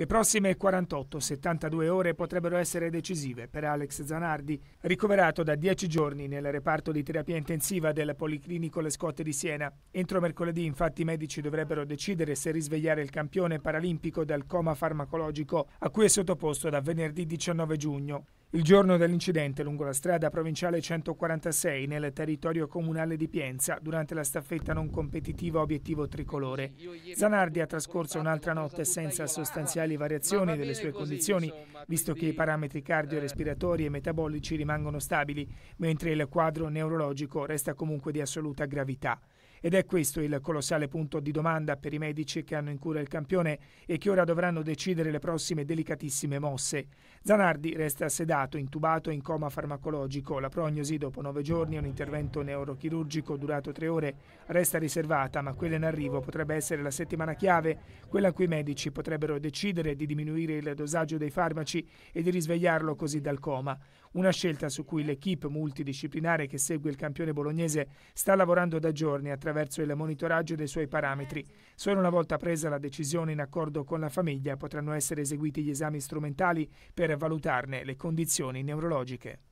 Le prossime 48-72 ore potrebbero essere decisive per Alex Zanardi, ricoverato da 10 giorni nel reparto di terapia intensiva del Policlinico Le Scotte di Siena. Entro mercoledì infatti i medici dovrebbero decidere se risvegliare il campione paralimpico dal coma farmacologico a cui è sottoposto da venerdì 19 giugno. Il giorno dell'incidente lungo la strada provinciale 146 nel territorio comunale di Pienza, durante la staffetta non competitiva obiettivo tricolore, Zanardi ha trascorso un'altra notte senza sostanziali variazioni delle sue condizioni, visto che i parametri cardiorespiratori eh. e metabolici rimangono stabili, mentre il quadro neurologico resta comunque di assoluta gravità. Ed è questo il colossale punto di domanda per i medici che hanno in cura il campione e che ora dovranno decidere le prossime delicatissime mosse. Zanardi resta sedato, intubato in coma farmacologico. La prognosi dopo nove giorni e un intervento neurochirurgico durato tre ore resta riservata, ma quella in arrivo potrebbe essere la settimana chiave, quella in cui i medici potrebbero decidere di diminuire il dosaggio dei farmaci e di risvegliarlo così dal coma. Una scelta su cui l'equipe multidisciplinare che segue il campione bolognese sta lavorando da giorni attraverso attraverso il monitoraggio dei suoi parametri. Solo una volta presa la decisione in accordo con la famiglia potranno essere eseguiti gli esami strumentali per valutarne le condizioni neurologiche.